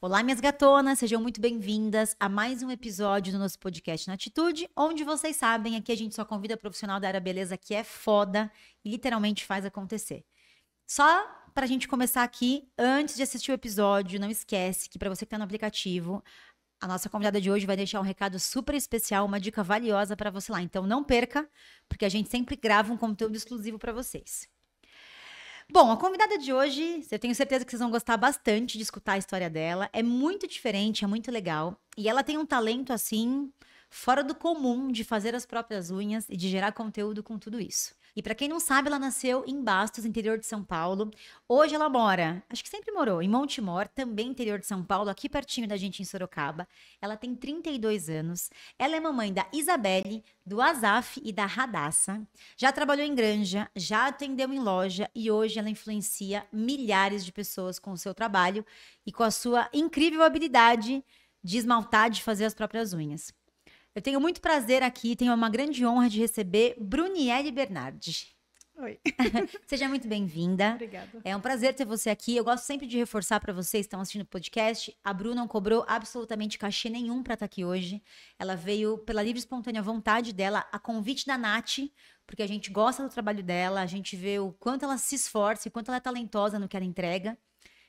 Olá, minhas gatonas, sejam muito bem-vindas a mais um episódio do nosso podcast na Atitude, onde vocês sabem, aqui a gente só convida profissional da área beleza que é foda e literalmente faz acontecer. Só para a gente começar aqui, antes de assistir o episódio, não esquece que para você que está no aplicativo, a nossa convidada de hoje vai deixar um recado super especial, uma dica valiosa para você lá. Então não perca, porque a gente sempre grava um conteúdo exclusivo para vocês. Bom, a convidada de hoje, eu tenho certeza que vocês vão gostar bastante de escutar a história dela. É muito diferente, é muito legal. E ela tem um talento assim fora do comum de fazer as próprias unhas e de gerar conteúdo com tudo isso. E para quem não sabe, ela nasceu em Bastos, interior de São Paulo. Hoje ela mora, acho que sempre morou, em Montemor, também interior de São Paulo, aqui pertinho da gente em Sorocaba. Ela tem 32 anos. Ela é mamãe da Isabelle, do Azaf e da Radassa. Já trabalhou em granja, já atendeu em loja e hoje ela influencia milhares de pessoas com o seu trabalho e com a sua incrível habilidade de esmaltar, de fazer as próprias unhas. Eu tenho muito prazer aqui, tenho uma grande honra de receber Brunielle Bernardi. Oi. Seja muito bem-vinda. Obrigada. É um prazer ter você aqui. Eu gosto sempre de reforçar para vocês que estão assistindo o podcast. A Bru não cobrou absolutamente cachê nenhum para estar tá aqui hoje. Ela veio pela livre e espontânea vontade dela, a convite da Nath, porque a gente gosta do trabalho dela, a gente vê o quanto ela se esforça e quanto ela é talentosa no que ela entrega.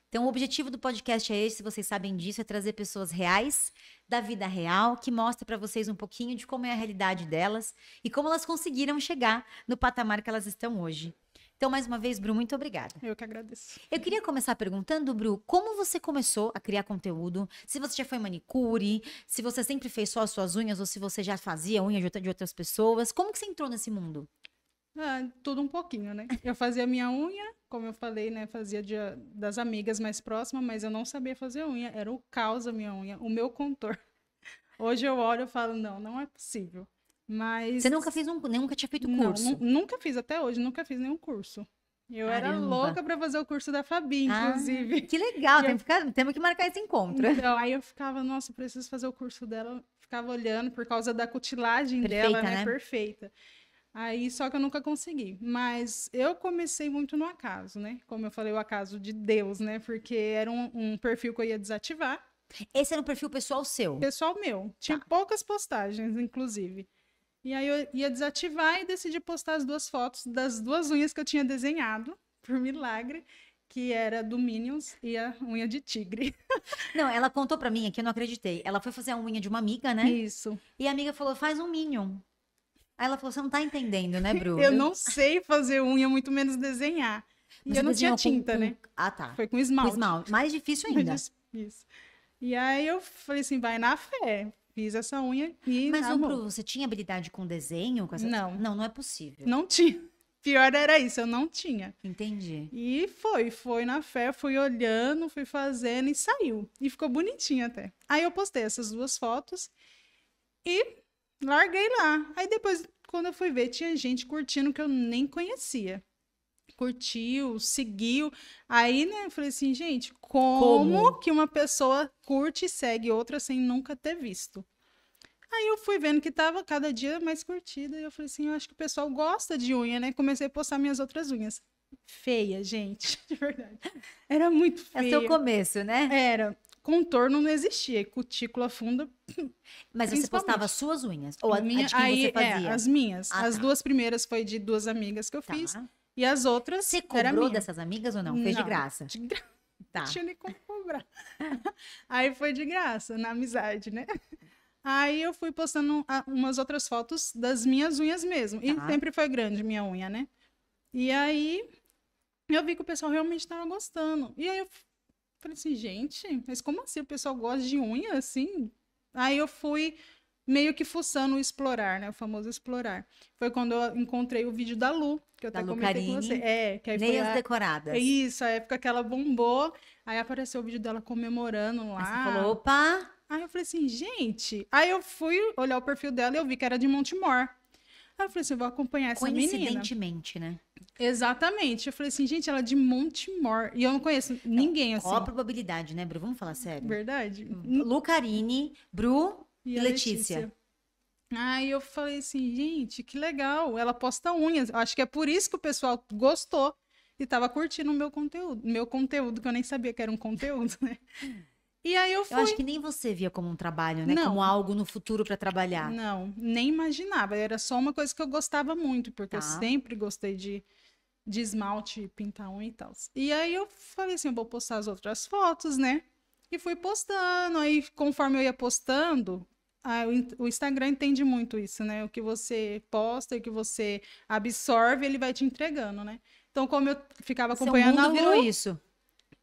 Então, o objetivo do podcast é esse, vocês sabem disso, é trazer pessoas reais, da vida real, que mostra para vocês um pouquinho de como é a realidade delas e como elas conseguiram chegar no patamar que elas estão hoje. Então, mais uma vez, Bru, muito obrigada. Eu que agradeço. Eu queria começar perguntando, Bru, como você começou a criar conteúdo? Se você já foi manicure, se você sempre fez só as suas unhas ou se você já fazia unha de outras pessoas, como que você entrou nesse mundo? Ah, tudo um pouquinho, né? Eu fazia minha unha, como eu falei, né? Fazia de, das amigas mais próximas, mas eu não sabia fazer unha. Era o caos a minha unha, o meu contorno. Hoje eu olho e falo, não, não é possível. Mas... Você nunca fez um, nunca tinha feito curso? Não, nunca fiz até hoje, nunca fiz nenhum curso. Eu Caramba. era louca para fazer o curso da Fabi, ah, inclusive. Ah, que legal, temos, eu... que ficar, temos que marcar esse encontro. Então, aí eu ficava, nossa, preciso fazer o curso dela. Ficava olhando por causa da cutilagem Perfeita, dela, né? né? Perfeita. Aí, só que eu nunca consegui. Mas eu comecei muito no acaso, né? Como eu falei, o acaso de Deus, né? Porque era um, um perfil que eu ia desativar. Esse era um perfil pessoal seu? Pessoal meu. Tinha tá. poucas postagens, inclusive. E aí eu ia desativar e decidi postar as duas fotos das duas unhas que eu tinha desenhado, por milagre, que era do Minions e a unha de tigre. Não, ela contou para mim aqui, eu não acreditei. Ela foi fazer a unha de uma amiga, né? Isso. E a amiga falou: faz um Minion. Aí ela falou: você não tá entendendo, né, Bruno eu não sei fazer unha, muito menos desenhar. Mas e eu não tinha tinta, com... né? Ah, tá. Foi com esmalte. Com esmalte. Mais difícil ainda. Isso. E aí eu falei assim: vai na fé. Fiz essa unha e. Mas, tá Bruno você tinha habilidade com desenho? Com Não. Não, não é possível. Não tinha. Pior era isso, eu não tinha. Entendi. E foi, foi na fé, fui olhando, fui fazendo e saiu. E ficou bonitinho até. Aí eu postei essas duas fotos e Larguei lá. Aí depois, quando eu fui ver, tinha gente curtindo que eu nem conhecia. Curtiu, seguiu. Aí, né, eu falei assim, gente, como, como? que uma pessoa curte e segue outra sem nunca ter visto? Aí eu fui vendo que tava cada dia mais curtida. E eu falei assim, eu acho que o pessoal gosta de unha, né? Comecei a postar minhas outras unhas feia, gente, de verdade. Era muito é feia. É o começo, né? Era contorno não existia, e cutícula funda. Mas você postava suas unhas? Ou a minha, aí, É, as minhas. Ah, as tá. duas primeiras foi de duas amigas que eu tá. fiz. E as outras. Você cobrou dessas amigas ou não? Fez não, de graça? De graça. Tá. Tinha nem como cobrar. aí foi de graça, na amizade, né? Aí eu fui postando ah, umas outras fotos das minhas unhas mesmo. Tá. E sempre foi grande minha unha, né? E aí eu vi que o pessoal realmente estava gostando. E aí eu Falei assim, gente, mas como assim? O pessoal gosta de unha assim? Aí eu fui meio que fuçando o explorar, né? O famoso explorar. Foi quando eu encontrei o vídeo da Lu, que eu da até Lu comentei com você. É, que aí foi a... decoradas. É isso, a época que ela bombou. Aí apareceu o vídeo dela comemorando lá. Aí você falou, opa! Aí eu falei assim, gente. Aí eu fui olhar o perfil dela e eu vi que era de Montemor. Aí eu falei assim, eu vou acompanhar essa Coincidentemente, menina. Coincidentemente, né? Exatamente. Eu falei assim, gente, ela é de Montemor. E eu não conheço ninguém, assim. Qual a probabilidade, né, Bru? Vamos falar sério. Verdade. Lucarini Bru e, e Letícia. Letícia. Aí eu falei assim, gente, que legal. Ela posta unhas. Acho que é por isso que o pessoal gostou e tava curtindo o meu conteúdo. Meu conteúdo, que eu nem sabia que era um conteúdo, né? E aí eu fui. Eu acho que nem você via como um trabalho, né? Não. Como algo no futuro para trabalhar. Não, nem imaginava. Era só uma coisa que eu gostava muito, porque tá. eu sempre gostei de, de esmalte, pintar um e tal. E aí eu falei assim, eu vou postar as outras fotos, né? E fui postando. Aí conforme eu ia postando, o Instagram entende muito isso, né? O que você posta e o que você absorve, ele vai te entregando, né? Então, como eu ficava acompanhando Seu mundo a Lu, virou isso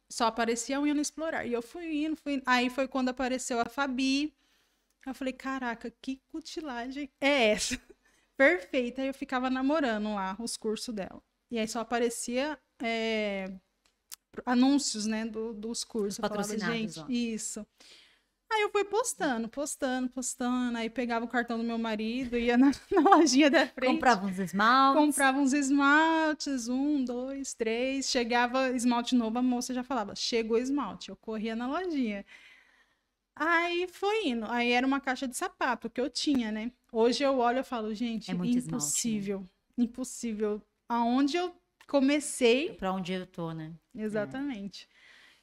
só aparecia o Hino Explorar. E eu fui indo, fui indo. Aí foi quando apareceu a Fabi. Eu falei, caraca, que cutilagem é essa? Perfeita. Aí eu ficava namorando lá os cursos dela. E aí só aparecia é, anúncios, né, do, dos cursos. Patrocinados, falava, gente, ó. isso. Isso. Aí eu fui postando, postando, postando. Aí pegava o cartão do meu marido, ia na, na lojinha da frente. Comprava uns esmaltes. Comprava uns esmaltes, um, dois, três. Chegava esmalte novo, a moça já falava, chegou esmalte. Eu corria na lojinha. Aí foi indo. Aí era uma caixa de sapato que eu tinha, né? Hoje eu olho e falo, gente, é impossível. Esmalte, né? Impossível. Aonde eu comecei. para onde eu tô, né? Exatamente. É.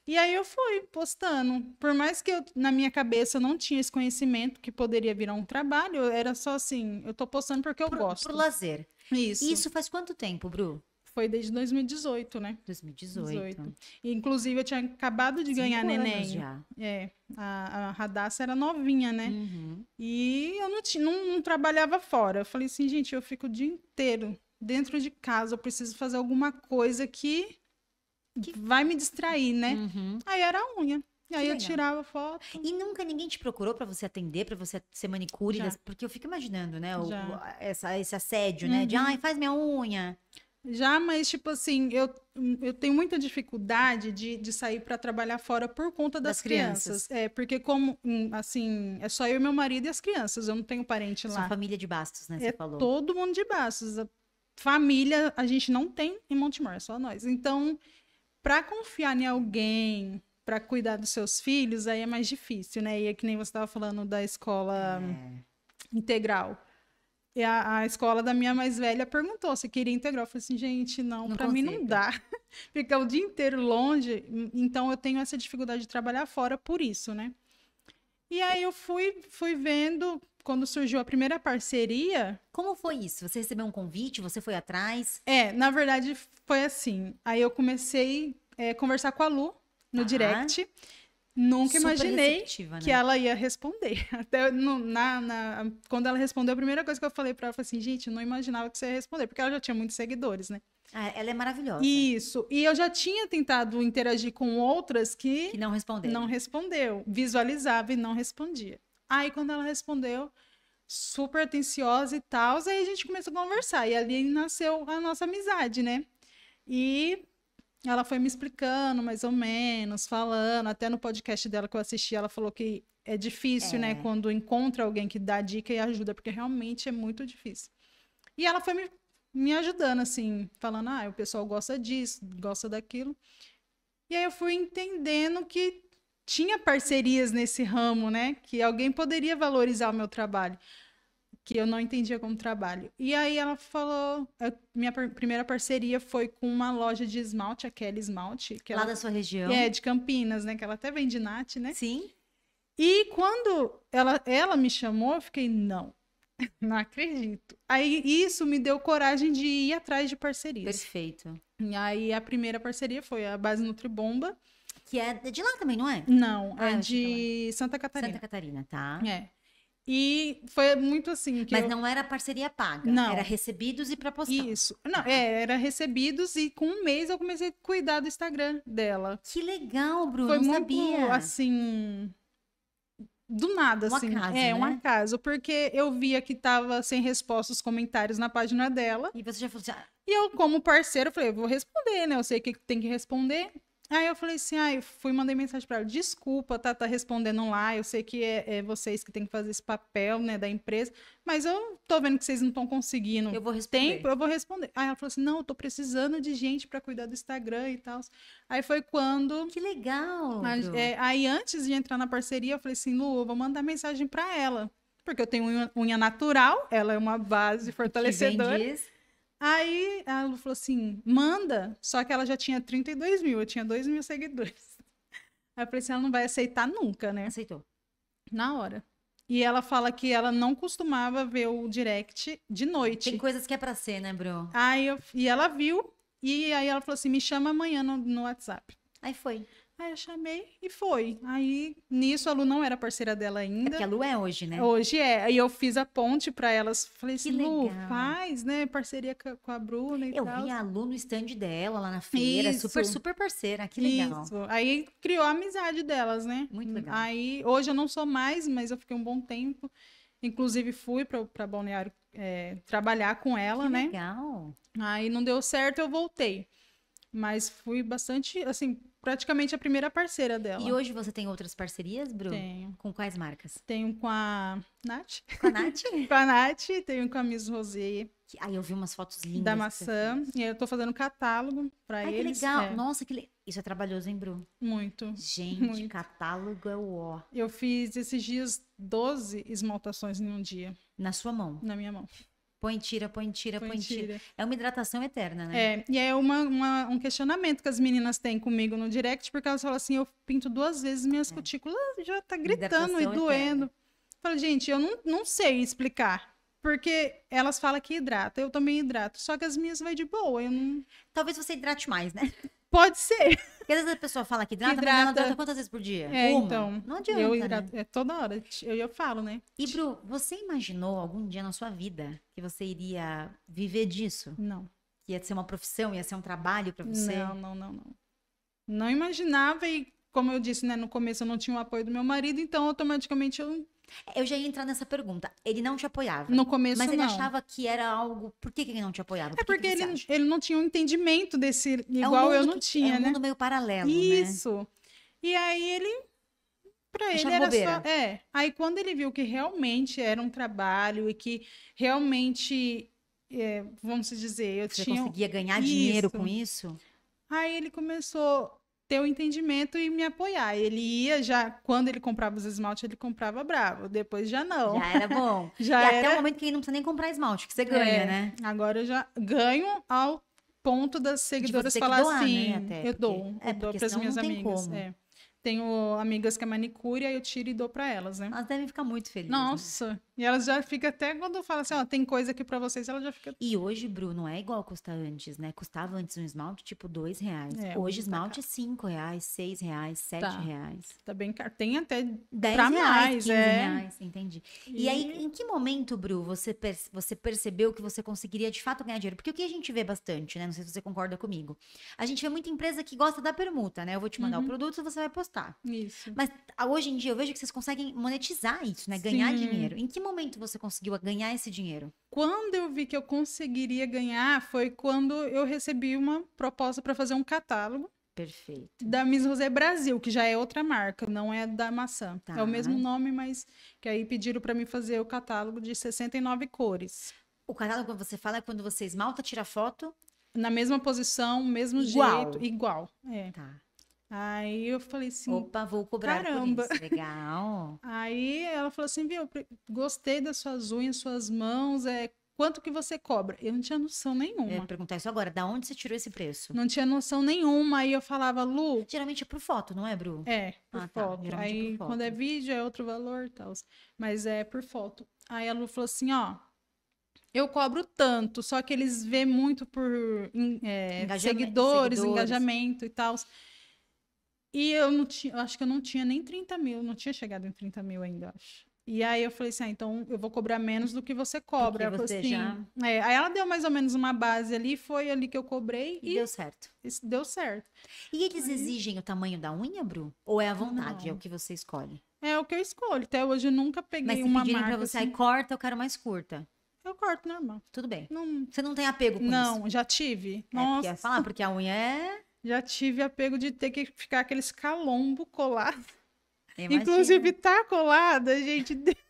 E aí eu fui postando. Por mais que eu, na minha cabeça não tinha esse conhecimento que poderia virar um trabalho, era só assim, eu tô postando porque eu pro, gosto. por lazer. Isso. Isso faz quanto tempo, Bru? Foi desde 2018, né? 2018. 18. inclusive, eu tinha acabado de Cinco ganhar neném. Já. É. A, a Radassa era novinha, né? Uhum. E eu não, tinha, não, não trabalhava fora. Eu falei assim, gente, eu fico o dia inteiro dentro de casa, eu preciso fazer alguma coisa que que... Uhum. vai me distrair, né? Uhum. Aí era a unha. E aí eu tirava foto. E nunca ninguém te procurou para você atender, para você ser manicure? Das... Porque eu fico imaginando, né? O, essa, esse assédio, uhum. né? De, uhum. ai, faz minha unha. Já, mas, tipo assim, eu, eu tenho muita dificuldade de, de sair para trabalhar fora por conta das, das crianças. crianças. É, porque, como, hum, assim, é só eu e meu marido e as crianças, eu não tenho parente lá. São família de Bastos, né? É você é falou. Todo mundo de Bastos. Família, a gente não tem em Montemor, é só nós. Então, para confiar em alguém para cuidar dos seus filhos, aí é mais difícil, né? E é que nem você estava falando da escola é. integral. E a, a, escola da minha mais velha perguntou se queria integral. Eu falei assim, gente, não, não para mim não dá. Ficar o dia inteiro longe, então eu tenho essa dificuldade de trabalhar fora por isso, né? E aí eu fui, fui vendo, quando surgiu a primeira parceria. Como foi isso? Você recebeu um convite? Você foi atrás? É, na verdade foi assim. Aí eu comecei a é, conversar com a Lu no ah. direct. Nunca Super imaginei né? que ela ia responder. Até no, na, na, quando ela respondeu, a primeira coisa que eu falei para ela foi assim: gente, não imaginava que você ia responder, porque ela já tinha muitos seguidores, né? Ah, ela é maravilhosa. Isso. E eu já tinha tentado interagir com outras que. Que não Não respondeu. Visualizava e não respondia. Aí quando ela respondeu, super atenciosa e tal, aí a gente começou a conversar. E ali nasceu a nossa amizade, né? E ela foi me explicando mais ou menos, falando, até no podcast dela que eu assisti, ela falou que é difícil, né? é. né, quando encontra alguém que dá dica e ajuda, porque realmente é muito difícil. E ela foi me, me ajudando assim, falando: "Ah, o pessoal gosta disso, gosta daquilo". E aí eu fui entendendo que tinha parcerias nesse ramo, né? Que alguém poderia valorizar o meu trabalho, que eu não entendia como trabalho. E aí ela falou, minha primeira parceria foi com uma loja de esmalte, a Kelly Esmalte, que lá ela, da sua região. É, de Campinas, né, que ela até vende nat, né? Sim. E quando ela ela me chamou, eu fiquei, não, não acredito. Aí isso me deu coragem de ir atrás de parcerias. Perfeito. E aí a primeira parceria foi a Base Nutribomba. Bomba que é de lá também, não é? Não, ah, é de é Santa Catarina. Santa Catarina, tá. É. E foi muito assim. Mas eu... não era parceria paga. Não. Era recebidos e para postar. Isso. Não, é, era recebidos e com um mês eu comecei a cuidar do Instagram dela. Que legal, Bruno. Foi não muito sabia. assim. Do nada, um assim. Acaso, né? é, né? um acaso. Porque eu via que tava sem resposta os comentários na página dela. E você já falou assim. E eu, como parceiro, falei, vou responder, né? Eu sei o que tem que responder. Aí eu falei assim, ah, fui mandei mensagem para ela, desculpa, tá, tá respondendo lá, eu sei que é, é, vocês que têm que fazer esse papel, né, da empresa, mas eu tô vendo que vocês não estão conseguindo. Eu vou responder. Tempo, eu vou responder. Aí ela falou assim, não, eu tô precisando de gente para cuidar do Instagram e tal. Aí foi quando... Que legal! A, é, aí antes de entrar na parceria, eu falei assim, Lu, eu vou mandar mensagem para ela, porque eu tenho unha, unha natural, ela é uma base fortalecedora. Que vem disso. Aí a Lu falou assim: manda. Só que ela já tinha 32 mil, eu tinha 2 mil seguidores. Aí eu falei assim: ela não vai aceitar nunca, né? Aceitou. Na hora. E ela fala que ela não costumava ver o direct de noite. Tem coisas que é pra ser, né, Bro? Aí eu, e ela viu, e aí ela falou assim: me chama amanhã no, no WhatsApp. Aí foi. Aí eu chamei e foi. Aí, nisso, a Lu não era parceira dela é ainda. É porque a Lu é hoje, né? Hoje é. Aí eu fiz a ponte para elas. Falei assim, Lu, faz, né? Parceria com a Bruna e eu tal. Eu vi a Lu no stand dela, lá na feira. Isso. Super, super parceira. Que legal. Isso. Aí criou a amizade delas, né? Muito legal. Aí, hoje eu não sou mais, mas eu fiquei um bom tempo. Inclusive, fui para Balneário é, trabalhar com ela, que né? legal. Aí não deu certo, eu voltei. Mas fui bastante, assim, praticamente a primeira parceira dela. E hoje você tem outras parcerias, Bru? Tenho. Com quais marcas? Tenho com a Nath. Com a Nath? com a Nath, tenho com a Miss Rosé. Que... Aí ah, eu vi umas fotos lindas. Da maçã. E eu tô fazendo catálogo pra Ai, eles. que legal. É. Nossa, que legal. Isso é trabalhoso, hein, Bru? Muito. Gente, muito. catálogo é o ó. Eu fiz esses dias 12 esmaltações em um dia. Na sua mão? Na minha mão. Põe, tira, põe, tira, põe, põe tira. tira. É uma hidratação eterna, né? É, e é uma, uma, um questionamento que as meninas têm comigo no direct, porque elas falam assim: eu pinto duas vezes, minhas é. cutículas já tá gritando hidratação e doendo. Eterna. Eu falo, gente, eu não, não sei explicar. Porque elas falam que hidrata, eu também hidrato, só que as minhas vai de boa, eu não... Talvez você hidrate mais, né? Pode ser. Porque às vezes a pessoa fala que hidrata, hidrata. mas hidrata quantas vezes por dia? É, Uma. então. Não adianta. Eu né? hidrato, né? é toda hora, eu, eu falo, né? E Bru, você imaginou algum dia na sua vida que você iria viver disso? Não. Ia ser uma profissão, ia ser um trabalho para você? Não, não, não, não. Não imaginava e, como eu disse, né, no começo eu não tinha o apoio do meu marido, então automaticamente eu eu já ia entrar nessa pergunta. Ele não te apoiava. No começo, Mas ele achava que era algo. Por que, que ele não te apoiava? É por é porque ele, ele não tinha um entendimento desse. Igual é um eu não que, tinha. É um né? mundo meio paralelo. Né? Isso. Né? E aí ele. Pra ele era bobeira. só. É. Aí quando ele viu que realmente era um trabalho e que realmente. É, vamos dizer, eu Você tinha. Você conseguia ganhar isso. dinheiro com isso? Aí ele começou ter o um entendimento e me apoiar. Ele ia já, quando ele comprava os esmaltes ele comprava bravo. Depois já não. Já era bom. já e era... até o momento que ele não precisa nem comprar esmalte, que você ganha, é, né? Agora eu já ganho ao ponto das seguidoras falar doar, né, assim, né, até, eu porque... dou, é, eu dou para as minhas amigas. É. Tenho amigas que é manicure, aí eu tiro e dou para elas, né? Elas devem ficar muito felizes. Né? Nossa! Né? E elas já ficam até quando fala assim, ó, tem coisa aqui para vocês, ela já fica. E hoje, Bruno, não é igual custa antes, né? Custava antes um esmalte tipo dois reais. É, hoje esmalte é cinco reais, seis reais, sete tá. reais. Tá bem caro. Tem até dez pra reais, mais, 15 é. reais, entendi. E... e... aí, em que momento, Bru, você, per você percebeu que você conseguiria de fato ganhar dinheiro? Porque o que a gente vê bastante, né? Não sei se você concorda comigo. A gente vê muita empresa que gosta da permuta, né? Eu vou te mandar uhum. o produto, você vai postar postar. Isso. Mas ah, hoje em dia eu vejo que vocês conseguem monetizar isso, né? Ganhar Sim. dinheiro. Em que momento você conseguiu ganhar esse dinheiro? Quando eu vi que eu conseguiria ganhar foi quando eu recebi uma proposta para fazer um catálogo. Perfeito. Da Miss Rosé Brasil, que já é outra marca, não é da maçã. Tá. É o mesmo nome, mas que aí pediram para mim fazer o catálogo de 69 cores. O catálogo que você fala é quando você esmalta, tira foto na mesma posição, mesmo igual. jeito, igual. É. Tá. Aí eu falei assim. Opa, vou cobrar caramba. por isso. Legal. Aí ela falou assim, viu, gostei das suas unhas, suas mãos, é, quanto que você cobra? Eu não tinha noção nenhuma. Eu ia perguntar isso agora, da onde você tirou esse preço? Não tinha noção nenhuma, aí eu falava, Lu... Geralmente é por foto, não é, Bru? É, por ah, tá, foto. Tá. Aí por foto. quando é vídeo é outro valor e tal, mas é por foto. Aí a Lu falou assim, ó, eu cobro tanto, só que eles vê muito por é, engajamento, seguidores, seguidores, engajamento e tal... E eu não tinha, acho que eu não tinha nem 30 mil, não tinha chegado em 30 mil ainda, acho. E aí eu falei assim, ah, então eu vou cobrar menos do que você cobra. Porque você assim, já... É. Aí ela deu mais ou menos uma base ali, foi ali que eu cobrei e... e deu certo. Deu certo. E eles aí... exigem o tamanho da unha, Bru? Ou é à vontade, não. é o que você escolhe? É o que eu escolho. Até hoje eu nunca peguei Mas uma marca pra você, assim... aí corta, eu quero mais curta. Eu corto normal. Tudo bem. Não... Você não tem apego com não, isso? Não, já tive. É, Nossa. Porque, é falar, porque a unha é já tive apego de ter que ficar aqueles calombo colado. Imagina. Inclusive, tá colada, gente.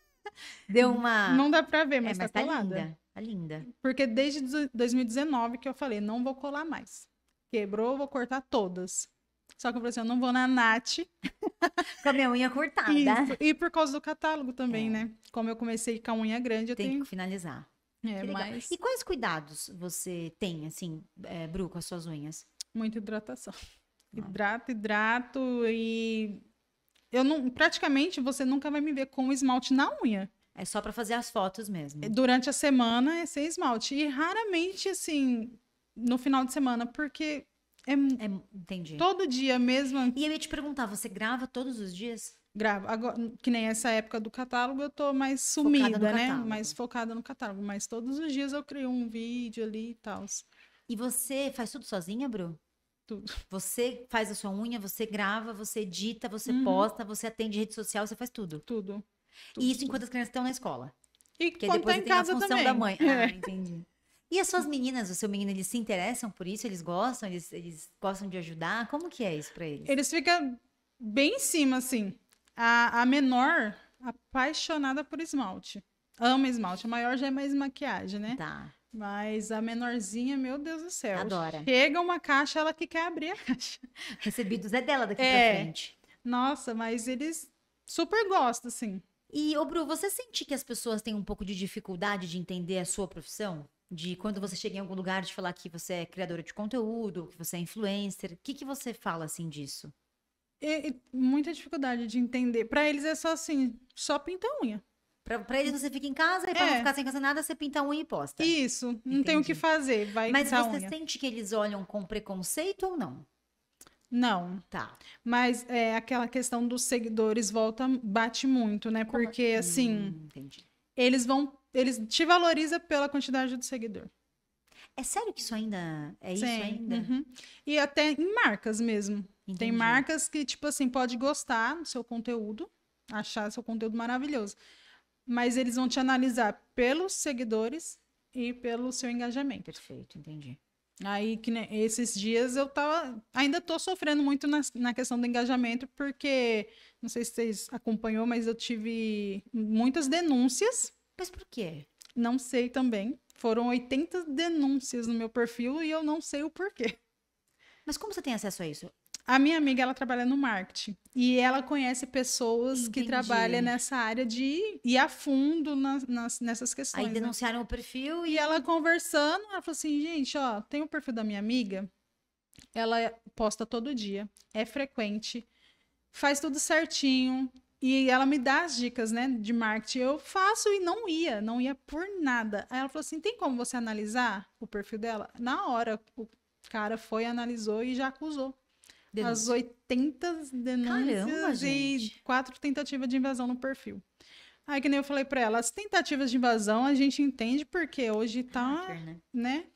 Deu uma. Não dá pra ver, mas, é, mas tá, tá colada. Linda. Tá linda. Porque desde 2019 que eu falei, não vou colar mais. Quebrou, vou cortar todas. Só que eu falei assim, eu não vou na Nath. com a minha unha cortada. Isso. E por causa do catálogo também, é. né? Como eu comecei com a unha grande, eu Tem tenho... que finalizar. É, mas... E quais cuidados você tem, assim, é, Bru, com as suas unhas? Muita hidratação. Ah. Hidrato, hidrato e eu não, praticamente você nunca vai me ver com esmalte na unha. É só para fazer as fotos mesmo. É, durante a semana é sem esmalte e raramente assim no final de semana, porque é, é entendi. Todo dia mesmo. E eu ia te perguntar, você grava todos os dias? Gravo. Agora, que nem essa época do catálogo, eu tô mais sumida, né? Catálogo. Mais focada no catálogo. Mas todos os dias eu crio um vídeo ali e tal. E você faz tudo sozinha, Bru? Tudo. Você faz a sua unha, você grava, você edita, você uhum. posta, você atende rede social, você faz tudo. Tudo. tudo e isso tudo. enquanto as crianças estão na escola. E Porque tá depois tá em casa a função também. da mãe. Ah, é. entendi. E as suas meninas, o seu menino, eles se interessam por isso? Eles gostam? Eles, eles gostam de ajudar? Como que é isso para eles? Eles ficam bem em cima, assim. A, a menor, apaixonada por esmalte. Ama esmalte. A maior já é mais maquiagem, né? Tá. Mas a menorzinha, meu Deus do céu. Adora. Chega uma caixa, ela que quer abrir a caixa. Recebidos é dela daqui é. pra frente. Nossa, mas eles super gostam, assim. E, ô Bru, você sente que as pessoas têm um pouco de dificuldade de entender a sua profissão? De quando você chega em algum lugar de falar que você é criadora de conteúdo, que você é influencer. O que, que você fala, assim, disso? E, muita dificuldade de entender. Para eles é só assim, só pinta unha. Pra, pra eles você fica em casa e pra é. não ficar sem fazer nada, você pinta a unha e posta. Isso, não Entendi. tem o que fazer, vai Mas pintar você unha. sente que eles olham com preconceito ou não? Não. Tá. Mas é, aquela questão dos seguidores volta, bate muito, né? Como? Porque é? assim, hum, Entendi. eles vão, eles te valorizam pela quantidade do seguidor. É sério que isso ainda é Sim. isso ainda? Uhum. E até em marcas mesmo. Entendi. Tem marcas que tipo assim pode gostar do seu conteúdo, achar seu conteúdo maravilhoso mas eles vão te analisar pelos seguidores e pelo seu engajamento. Perfeito, entendi. Aí, que né, esses dias eu tava. Ainda tô sofrendo muito na, na questão do engajamento, porque não sei se vocês acompanhou, mas eu tive muitas denúncias. Mas por quê? Não sei também. Foram 80 denúncias no meu perfil e eu não sei o porquê. Mas como você tem acesso a isso? A minha amiga, ela trabalha no marketing. E ela conhece pessoas Entendi. que trabalham nessa área de ir a fundo nas, nas nessas questões. Aí né? denunciaram né? o perfil. E... e ela conversando, ela falou assim: gente, ó, tem o perfil da minha amiga. Ela posta todo dia, é frequente, faz tudo certinho. E ela me dá as dicas, né, de marketing. Eu faço e não ia, não ia por nada. Aí ela falou assim: tem como você analisar o perfil dela? Na hora, o cara foi, analisou e já acusou. Denúncia. as 80 denúncias Caramba, e gente. quatro tentativas de invasão no perfil. Aí que nem eu falei para ela, as tentativas de invasão a gente entende porque hoje tá, hacker, né? né?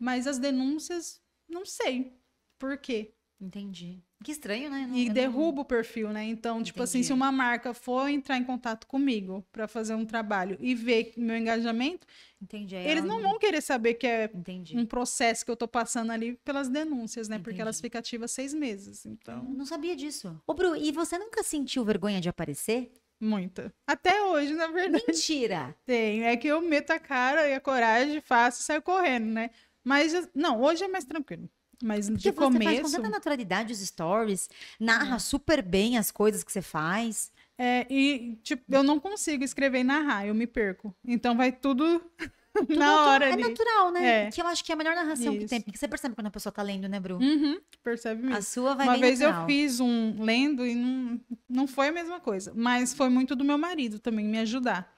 Mas as denúncias, não sei por quê. Entendi. Que estranho, né? Não, e derruba não... o perfil, né? Então, tipo assim, se uma marca for entrar em contato comigo para fazer um trabalho e ver meu engajamento, Entendi. Aí eles não, não vão querer saber que é Entendi. um processo que eu tô passando ali pelas denúncias, né? Entendi. Porque elas ficam ativas seis meses. Então. Eu não sabia disso. Ô, Bru, e você nunca sentiu vergonha de aparecer? Muita. Até hoje, na verdade. Mentira! Tem. É que eu meto a cara e a coragem, faço e saio correndo, né? Mas, não, hoje é mais tranquilo. Mas Porque de você começo... faz com tanta naturalidade os stories, narra é. super bem as coisas que você faz. É, e tipo, eu não consigo escrever e narrar, eu me perco. Então vai tudo, tudo na hora. É ali. natural, né? É. Que eu acho que é a melhor narração Isso. que tem. Porque você percebe quando a pessoa tá lendo, né, Bru? Uhum, percebe mesmo. A sua vai Uma vez natural. eu fiz um lendo e não, não foi a mesma coisa. Mas foi muito do meu marido também me ajudar.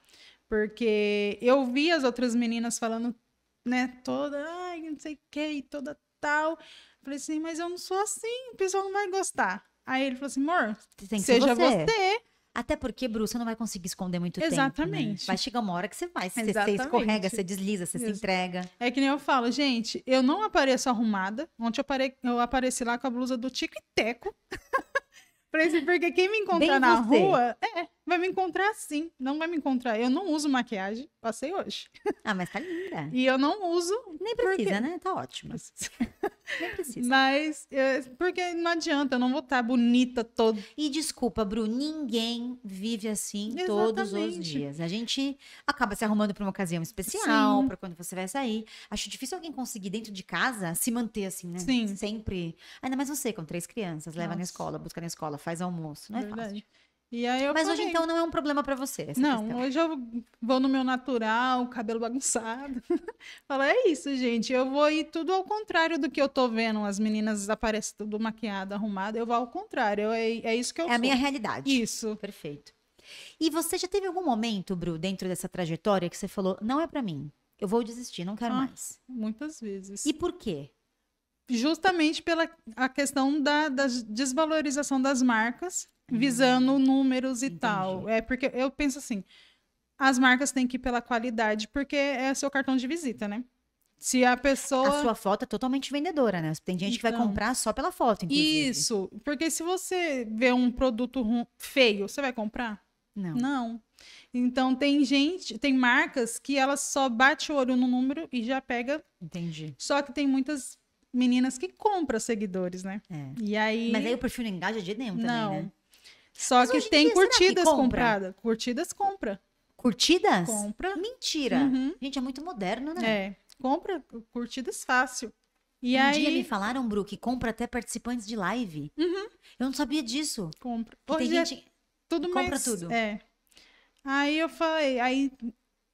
Porque eu vi as outras meninas falando né, toda, ai, não sei o que, toda tal. Falei assim, mas eu não sou assim, o pessoal não vai gostar. Aí ele falou assim, amor, seja você. você. Até porque, Bru, você não vai conseguir esconder muito né? Exatamente. tempo. Exatamente. Né? Vai chegar uma hora que você vai. Você, você escorrega, você desliza, você Isso. se entrega. É que nem eu falo, gente, eu não apareço arrumada. Ontem eu, apare... eu apareci lá com a blusa do Tico e Teco. Assim, porque quem me encontrar Bem na você. rua. É, vai me encontrar assim. Não vai me encontrar. Eu não uso maquiagem, passei hoje. Ah, mas tá linda. E eu não uso. Nem precisa, porque... né? Tá ótima. Nem precisa. Mas, é, porque não adianta, eu não vou estar bonita toda. E desculpa, Bru, ninguém vive assim Exatamente. todos os dias. A gente acaba se arrumando para uma ocasião especial, para quando você vai sair. Acho difícil alguém conseguir dentro de casa se manter assim, né? Sim. Sempre. Ainda mais você, com três crianças, leva Nossa. na escola, busca na escola, faz almoço. Não é Verdade. fácil. E aí eu Mas hoje então não é um problema para você. não, questão. hoje eu vou no meu natural, cabelo bagunçado. Fala, é isso, gente. Eu vou ir tudo ao contrário do que eu tô vendo. As meninas aparecem tudo maquiada, arrumada. Eu vou ao contrário. Eu, é, é isso que eu É sou. a minha realidade. Isso. Perfeito. E você já teve algum momento, Bru, dentro dessa trajetória que você falou, não é para mim. Eu vou desistir, não quero ah, mais. Muitas vezes. E por quê? Justamente pela a questão da, da desvalorização das marcas visando hum, números e Entendi. tal. É porque eu penso assim, as marcas têm que ir pela qualidade, porque é seu cartão de visita, né? Se a pessoa. A sua foto é totalmente vendedora, né? Tem gente então, que vai então. comprar só pela foto, inclusive. Isso, porque se você vê um produto feio, você vai comprar? Não. Não. Então tem gente, tem marcas que elas só bate o olho no número e já pega. Entendi. Só que tem muitas meninas que compram seguidores, né? É. E aí. Mas aí o perfil não engaja de nenhum não. também, né? Só Mas que tem curtidas que compradas. Curtidas compra. Curtidas? Compra. Mentira. Uhum. Gente, é muito moderno, né? É. Compra curtidas fácil. E um aí... dia me falaram, Bru, que compra até participantes de live. Uhum. Eu não sabia disso. Compra. Hoje tem é gente... É tudo compra mais... tudo. É. Aí eu falei, aí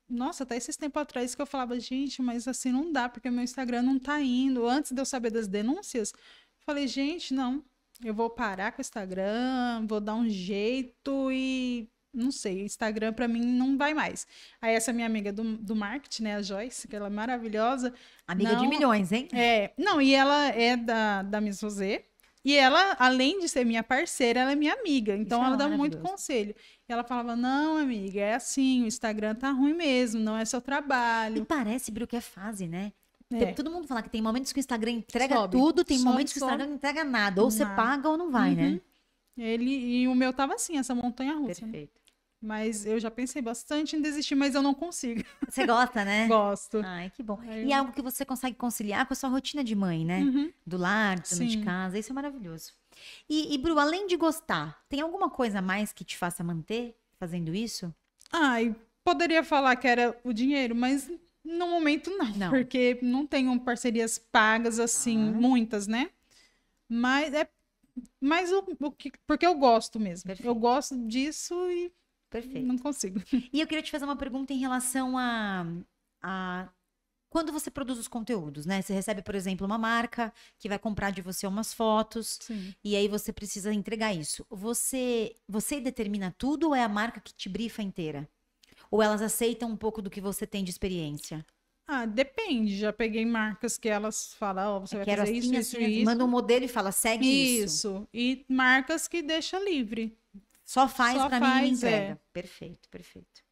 nossa, até esses tempos atrás que eu falava, gente, mas assim não dá, porque meu Instagram não tá indo. Antes de eu saber das denúncias, falei, gente, não, eu vou parar com o Instagram, vou dar um jeito e não sei, Instagram para mim não vai mais. Aí essa minha amiga do, do marketing, né, a Joyce, que ela é maravilhosa. Amiga não, de milhões, hein? É, não, e ela é da, da Miss Rosé. E ela, além de ser minha parceira, ela é minha amiga. Então Isso é ela é dá muito conselho. E ela falava: não, amiga, é assim, o Instagram tá ruim mesmo, não é seu trabalho. E parece, Bru, que é fase, né? É. Todo mundo fala que tem momentos que o Instagram entrega sobe, tudo, tem sobe, momentos que o Instagram não entrega nada. Ou nada. você paga ou não vai, né? uhum. né? Ele e o meu tava assim, essa montanha russa. Né? Perfeito. Mas eu já pensei bastante em desistir, mas eu não consigo. Você gosta, né? Gosto. Ai, que bom. E é algo que você consegue conciliar com a sua rotina de mãe, né? Uhum. Do lar, do de casa. Isso é maravilhoso. E, e, Bru, além de gostar, tem alguma coisa a mais que te faça manter fazendo isso? Ai, poderia falar que era o dinheiro, mas no momento, não, não. Porque não tenho parcerias pagas assim, ah. muitas, né? Mas é mas o, o que, porque eu gosto mesmo. Perfeito. Eu gosto disso e Perfeito. não consigo. E eu queria te fazer uma pergunta em relação a, a quando você produz os conteúdos, né? Você recebe, por exemplo, uma marca que vai comprar de você umas fotos Sim. e aí você precisa entregar isso. Você você determina tudo ou é a marca que te brifa inteira? Ou elas aceitam um pouco do que você tem de experiência? Ah, depende. Já peguei marcas que elas falam, ó, oh, você é vai fazer assim, isso, assim, isso, isso. Assim. Manda um modelo e fala, segue isso. Isso. E marcas que deixa livre. Só faz para mim e é. entrega. É. Perfeito, perfeito.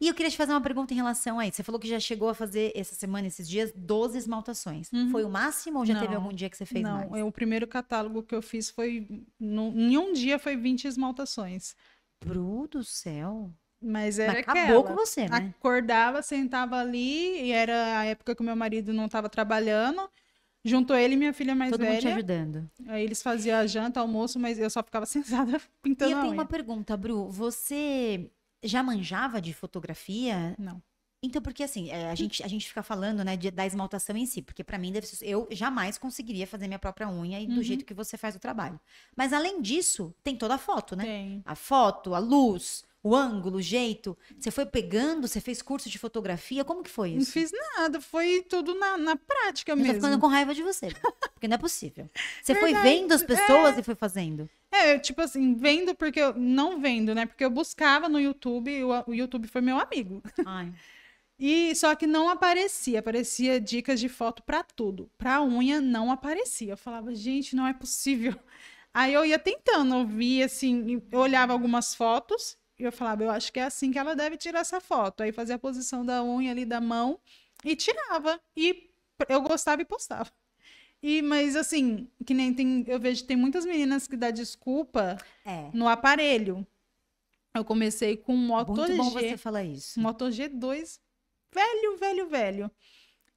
E eu queria te fazer uma pergunta em relação a isso. Você falou que já chegou a fazer essa semana, esses dias, 12 esmaltações. Uhum. Foi o máximo ou já não, teve algum dia que você fez não, mais? Não, o primeiro catálogo que eu fiz foi. No, em um dia foi 20 esmaltações. Bru do céu! Mas era Mas acabou aquela. com você, né? Acordava, sentava ali, e era a época que o meu marido não estava trabalhando. Juntou ele e minha filha mais Todo velha. Todo mundo te ajudando. Aí eles faziam a janta, almoço, mas eu só ficava sentada pintando E eu tenho uma pergunta, Bru. Você já manjava de fotografia? Não. Então, porque assim, é, a gente, a gente fica falando, né, de, da esmaltação em si, porque para mim deve ser, eu jamais conseguiria fazer minha própria unha e do uhum. jeito que você faz o trabalho. Mas além disso, tem toda a foto, né? Tem. A foto, a luz, o ângulo, o jeito? Você foi pegando? Você fez curso de fotografia? Como que foi isso? Não fiz nada, foi tudo na, na prática mesmo. Eu tô ficando com raiva de você, porque não é possível. Você Verdade, foi vendo as é. pessoas é... e foi fazendo? É, tipo assim, vendo porque eu. Não vendo, né? Porque eu buscava no YouTube, e o, o YouTube foi meu amigo. Ai. E só que não aparecia, aparecia dicas de foto para tudo. Para unha não aparecia. Eu falava, gente, não é possível. Aí eu ia tentando, eu via assim, eu olhava algumas fotos eu falava, eu acho que é assim que ela deve tirar essa foto. Aí fazia a posição da unha ali da mão e tirava. E eu gostava e postava. E, mas assim, que nem tem. Eu vejo tem muitas meninas que dá desculpa é. no aparelho. Eu comecei com um Moto Muito bom você falar isso. Moto G2, velho, velho, velho.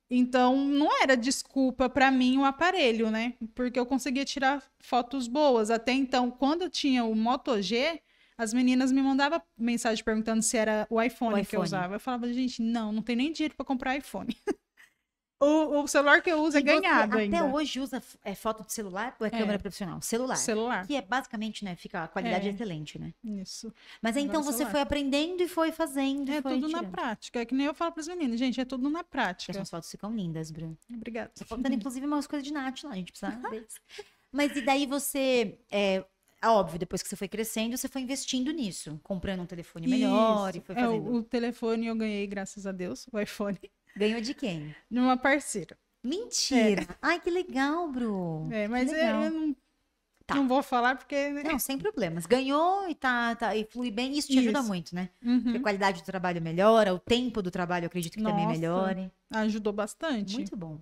Então, não era desculpa para mim o aparelho, né? Porque eu conseguia tirar fotos boas. Até então, quando eu tinha o Moto G, as meninas me mandavam mensagem perguntando se era o iPhone, o iPhone. que eu usava. Eu falava, gente, não, não tem nem dinheiro para comprar iPhone. o, o, celular que eu uso e é ganhado você, ainda. Até hoje usa é, foto de celular ou é, é, câmera profissional? Celular. Celular. Que é basicamente, né, fica a qualidade é. é excelente, né? Isso. Mas aí, então você foi aprendendo e foi fazendo. É foi tudo tirando. na prática. É que nem eu falo para as meninas, gente, é tudo na prática. Porque as fotos ficam lindas, Bruno Obrigada. Tô faltando, inclusive, umas coisas de Nath lá, a gente precisa Mas e daí você... É, ah, óbvio, depois que você foi crescendo, você foi investindo nisso, comprando um telefone melhor Isso. e foi fazendo. É, o, o telefone eu ganhei, graças a Deus, o iPhone. Ganhou de quem? De uma parceira. Mentira! É. Ai, que legal, Bru. É, mas é, legal. Eu, eu não Tá. Não vou falar porque. Né? Não, sem problemas. Ganhou e tá, tá e flui bem. Isso te Isso. ajuda muito, né? Uhum. a qualidade do trabalho melhora, o tempo do trabalho eu acredito que Nossa, também melhore. Ajudou bastante. Muito bom.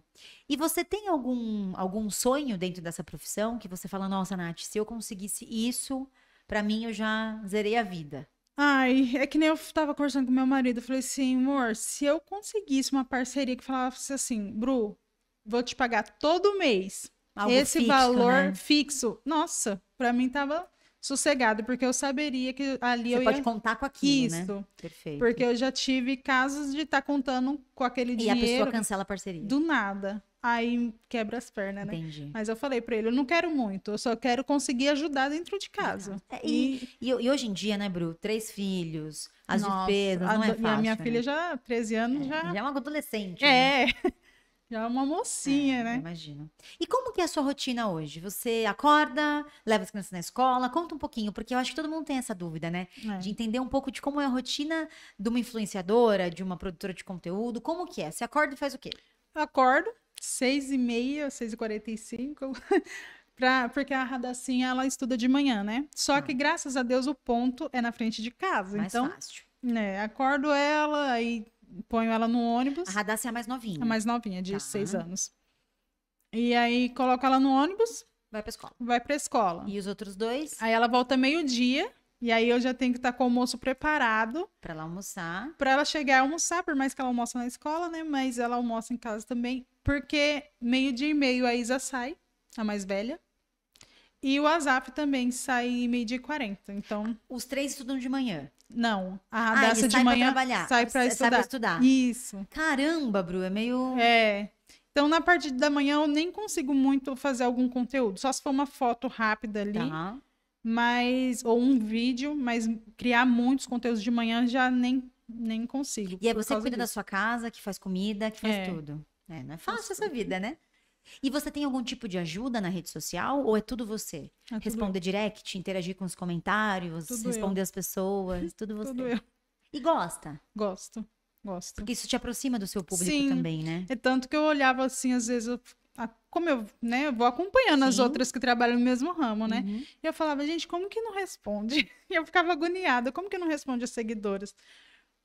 E você tem algum, algum sonho dentro dessa profissão que você fala, nossa, Nath, se eu conseguisse isso, para mim eu já zerei a vida? Ai, é que nem eu tava conversando com meu marido. Eu falei assim, amor, se eu conseguisse uma parceria que falasse assim, Bru, vou te pagar todo mês Algo Esse fixo, valor né? fixo, nossa, para mim tava sossegado, porque eu saberia que ali Você eu pode ia... contar com aquilo, né? Isso. né? Perfeito. Porque eu já tive casos de estar tá contando com aquele e dinheiro. E a pessoa cancela a parceria. Do nada. Aí quebra as pernas, né? Entendi. Mas eu falei para ele, eu não quero muito, eu só quero conseguir ajudar dentro de casa. É, e, e... e, hoje em dia, né, Bru? Três filhos, as despesas, não a, é fácil. A minha né? filha já, 13 anos, é, já... Já é uma adolescente. É. Né? Já é uma é, mocinha, é, né? Imagino. E como que é a sua rotina hoje? Você acorda, leva as crianças na escola? Conta um pouquinho, porque eu acho que todo mundo tem essa dúvida, né? É. De entender um pouco de como é a rotina de uma influenciadora, de uma produtora de conteúdo. Como que é? Você acorda e faz o quê? Acordo, seis e meia, seis e quarenta e cinco. Pra, porque a Radacinha, ela estuda de manhã, né? Só tá. que, graças a Deus, o ponto é na frente de casa. Mais então, fácil. Né, acordo ela e ponho ela no ônibus. A Radassa é a mais novinha. A mais novinha, de tá. seis anos. E aí coloco ela no ônibus. Vai pra escola. Vai pra escola. E os outros dois? Aí ela volta meio-dia. E aí eu já tenho que estar com o almoço preparado. para ela almoçar. para ela chegar e almoçar, por mais que ela almoça na escola, né? Mas ela almoça em casa também. Porque meio-dia e meio a Isa sai, a mais velha. E o Azaf também sai meio-dia e quarenta. Então. Os três estudam de manhã. Não, a Radassa de manhã pra sai para estudar. Sai pra estudar. Isso. Caramba, Bru, é meio. É. Então, na parte da manhã, eu nem consigo muito fazer algum conteúdo, só se for uma foto rápida ali. Tá. Mas, ou um vídeo, mas criar muitos conteúdos de manhã já nem, nem consigo. E é você cuida disso. da sua casa, que faz comida, que faz é. tudo. É, não é fácil essa vida, né? E você tem algum tipo de ajuda na rede social ou é tudo você? É responder tudo direct, interagir com os comentários, tudo responder eu. as pessoas, tudo você. Tudo eu. E gosta? Gosto. Gosto. Porque isso te aproxima do seu público Sim. também, né? É tanto que eu olhava assim, às vezes eu como eu, né, eu vou acompanhando Sim. as outras que trabalham no mesmo ramo, né? Uhum. E eu falava, gente, como que não responde? eu ficava agoniada, como que não responde as seguidoras?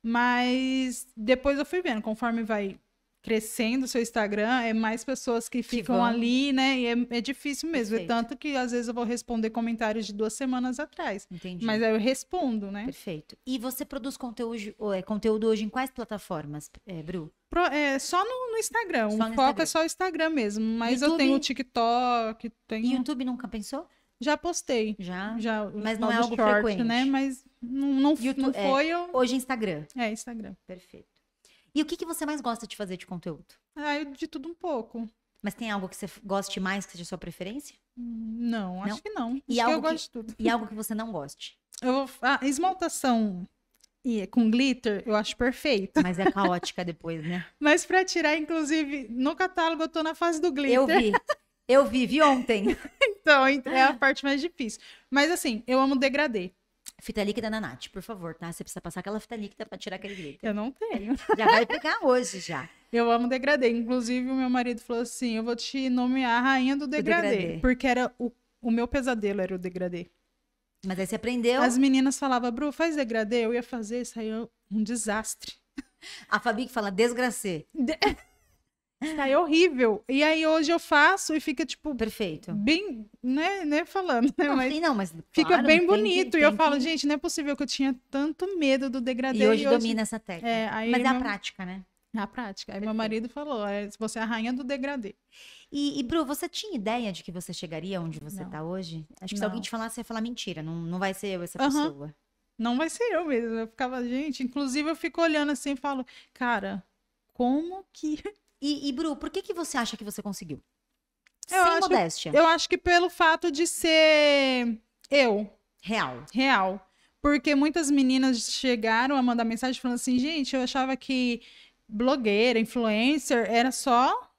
Mas depois eu fui vendo, conforme vai crescendo o seu Instagram, é mais pessoas que ficam ali, né? E é, é difícil mesmo. É Perfeito. É tanto que às vezes eu vou responder comentários de duas semanas atrás. Entendi. Mas aí eu respondo, né? Perfeito. E você produz conteúdo, é, conteúdo hoje em quais plataformas, é, Bru? Pro, é, só no, no Instagram. Só o no foco Instagram. é só o Instagram mesmo. Mas YouTube... eu tenho o TikTok. Tenho... E YouTube nunca pensou? Já postei. Já? Já. Mas não é algo short, né? frequente. né? Mas não, não, YouTube, não é, foi... É, eu... Hoje Instagram. É, Instagram. Perfeito. E o que, que você mais gosta de fazer de conteúdo? Ah, eu de tudo um pouco. Mas tem algo que você goste mais que seja sua preferência? Não, não? acho que não. E acho algo que eu gosto que, de tudo. E algo que você não goste? Eu, ah, esmaltação e com glitter, eu acho perfeito. Mas é caótica depois, né? Mas para tirar, inclusive, no catálogo eu tô na fase do glitter. Eu vi. Eu vi, vi ontem. então, é a parte mais difícil. Mas assim, eu amo degradê. Fita líquida na Nath, por favor, tá? Você precisa passar aquela fita líquida para tirar aquele glitter. Eu não tenho. Já vai pegar hoje, já. Eu amo degradê. Inclusive, o meu marido falou assim, eu vou te nomear rainha do degradê. degradê. Porque era o, o meu pesadelo era o degradê. Mas aí você aprendeu. As meninas falavam, Bru, faz degradê. Eu ia fazer, saiu é um desastre. A Fabi que fala desgracê. De... Tá, é horrível. E aí hoje eu faço e fica, tipo. Perfeito. Bem, né, né falando. Né? Não, mas, não, mas claro, fica bem bonito. Que, e eu que... falo, gente, não é possível que eu tinha tanto medo do degradê. E hoje, e hoje... domina essa técnica. É, mas na é meu... prática, né? Na é prática. Aí Perfeito. meu marido falou: é, você é a rainha do degradê. E, e Bru, você tinha ideia de que você chegaria onde você está hoje? Acho que não. se alguém te falasse, você ia falar mentira, não, não vai ser eu essa pessoa. Não vai ser eu mesmo. Eu ficava, gente, inclusive eu fico olhando assim e falo, cara, como que e, e Bru, por que, que você acha que você conseguiu? Eu Sem acho, modéstia. Eu acho que pelo fato de ser eu. Real. Real. Porque muitas meninas chegaram a mandar mensagem falando assim, gente, eu achava que blogueira, influencer, era só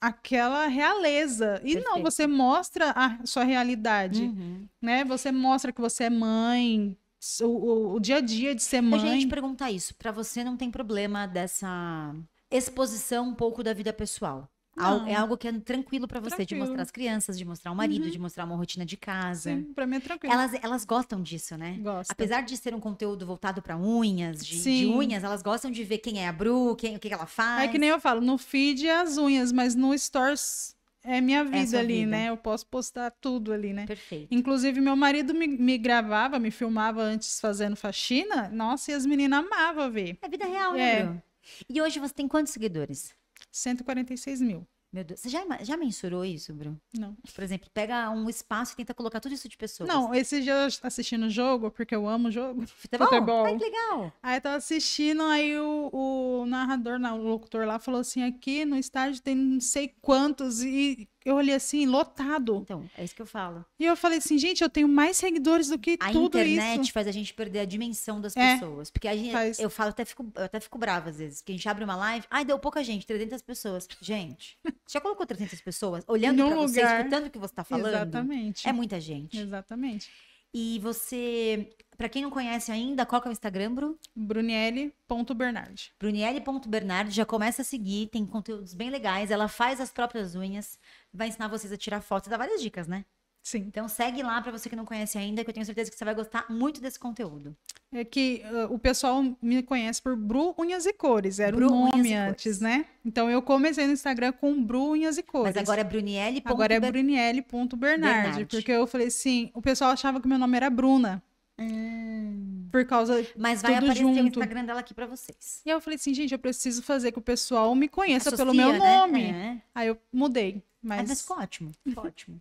aquela realeza. E Perfeito. não, você mostra a sua realidade, uhum. né? Você mostra que você é mãe, o, o, o dia a dia de ser mãe. A gente perguntar isso, para você não tem problema dessa exposição um pouco da vida pessoal. Não. É algo que é tranquilo para você, tranquilo. de mostrar as crianças, de mostrar o marido, uhum. de mostrar uma rotina de casa. Sim, pra mim é tranquilo. Elas, elas gostam disso, né? Gostam. Apesar de ser um conteúdo voltado para unhas, de, de, unhas, elas gostam de ver quem é a Bru, quem, o que, ela faz. É que nem eu falo, no feed é as unhas, mas no Stories é minha vida é ali, vida. né? Eu posso postar tudo ali, né? Perfeito. Inclusive, meu marido me, me gravava, me filmava antes fazendo faxina. Nossa, e as meninas amavam ver. É vida real, né? É. E hoje você tem quantos seguidores? 146 mil. Meu Deus, você já, já mensurou isso, Bruno? Não. Por exemplo, pega um espaço e tenta colocar tudo isso de pessoas. Não, esse dia eu assistindo o jogo, porque eu amo jogo. Futebol? Tá Futebol. Ai, que legal. Aí eu tava assistindo, aí o, o narrador, o locutor lá falou assim, aqui no estádio tem não sei quantos e eu olhei assim, lotado. Então, é isso que eu falo. E eu falei assim, gente, eu tenho mais seguidores do que a tudo isso. A internet faz a gente perder a dimensão das é, pessoas. Porque a gente, faz. eu falo, até fico, eu até fico brava às vezes, que a gente abre uma live, ai, deu pouca gente, 300 pessoas. Gente, já colocou 300 pessoas olhando no pra lugar, você, escutando o que você tá falando? Exatamente. É muita gente. Exatamente. E você, para quem não conhece ainda, qual que é o Instagram, Bru? Bruniele.bernard. Bruniele.bernard, já começa a seguir, tem conteúdos bem legais, ela faz as próprias unhas, vai ensinar vocês a tirar e dá várias dicas, né? Sim. Então segue lá para você que não conhece ainda, que eu tenho certeza que você vai gostar muito desse conteúdo. É que uh, o pessoal me conhece por Bru Unhas e Cores, era Bru, o nome antes, né? Então eu comecei no Instagram com Bru Unhas e Cores. Mas agora é Bruniele. Agora é Bernard porque eu falei assim, o pessoal achava que meu nome era Bruna. Hum. Por causa Mas vai tudo aparecer junto. o Instagram dela aqui para vocês. E eu falei assim, gente, eu preciso fazer que o pessoal me conheça Associa, pelo meu né? nome. Né? É. Aí eu mudei. Ah, mas... mas ficou ótimo, ficou ótimo.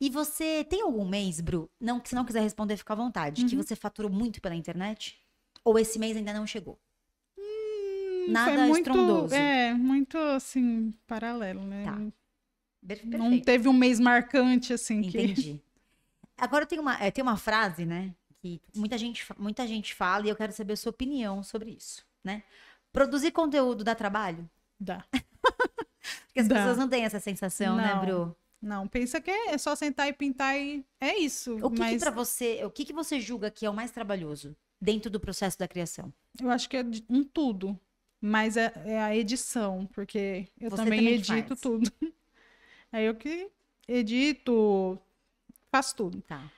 E você tem algum mês, Bru? Não, se não quiser responder, fica à vontade. Uhum. Que você faturou muito pela internet? Ou esse mês ainda não chegou? Hum, Nada é muito, estrondoso. É, muito assim, paralelo, né? Tá. Perfeito. Não teve um mês marcante, assim. Entendi. Que... Agora tem uma, é, tem uma frase, né? Que muita gente, muita gente fala e eu quero saber a sua opinião sobre isso, né? Produzir conteúdo dá trabalho? Dá. Porque as dá. pessoas não têm essa sensação, né, não. né, Bru? Não, pensa que é, é só sentar e pintar e é isso. O que, mas... que para você, o que, que você julga que é o mais trabalhoso dentro do processo da criação? Eu acho que é um tudo, mas é, é a edição, porque eu também, também edito faz. tudo. É eu que edito, faço tudo. Tá.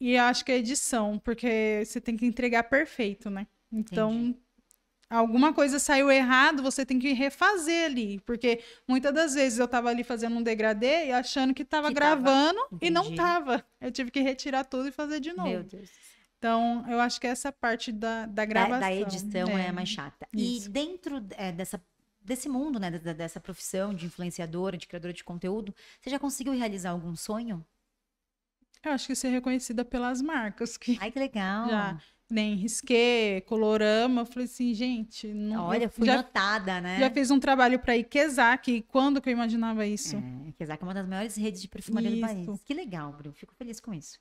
E acho que é edição, porque você tem que entregar perfeito, né? Então, Entendi alguma coisa saiu errado, você tem que refazer ali. Porque muitas das vezes eu estava ali fazendo um degradê e achando que estava gravando tava... e não estava. Eu tive que retirar tudo e fazer de novo. Meu Deus. Então, eu acho que essa parte da, da gravação. Da, da edição é. é mais né? chata. Isso. E dentro é, dessa, desse mundo, né? Dessa profissão de influenciadora, de criadora de conteúdo, você já conseguiu realizar algum sonho? Eu acho que ser reconhecida pelas marcas. Que... Ai, que legal. Já nem risque, colorama. Eu falei assim, gente, não. Olha, fui já, notada, né? Já fiz um trabalho para Ikezak. Quando que eu imaginava isso? É, Ikezak é uma das maiores redes de perfumaria isso. do país. Que legal, Bruno, Fico feliz com isso.